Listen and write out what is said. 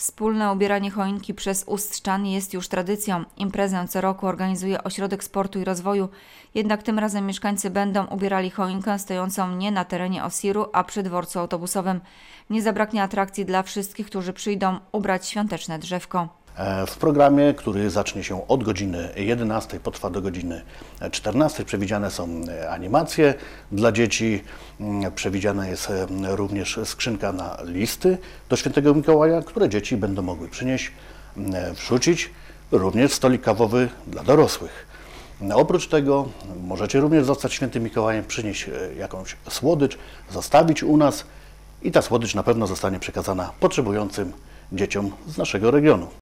Wspólne ubieranie choinki przez Ustrzan jest już tradycją. Imprezę co roku organizuje Ośrodek Sportu i Rozwoju, jednak tym razem mieszkańcy będą ubierali choinkę stojącą nie na terenie Osiru, a przy dworcu autobusowym. Nie zabraknie atrakcji dla wszystkich, którzy przyjdą ubrać świąteczne drzewko. E, w programie, który zacznie się od godziny 11, potrwa do godziny 14, przewidziane są e, animacje dla dzieci, mm, przewidziana jest e, również skrzynka na listy do Świętego Mikołaja, które dzieci będą mogły przynieść, mm, wrzucić, również stolik kawowy dla dorosłych. Oprócz tego możecie również zostać świętym Mikołajem, przynieść jakąś słodycz, zostawić u nas i ta słodycz na pewno zostanie przekazana potrzebującym dzieciom z naszego regionu.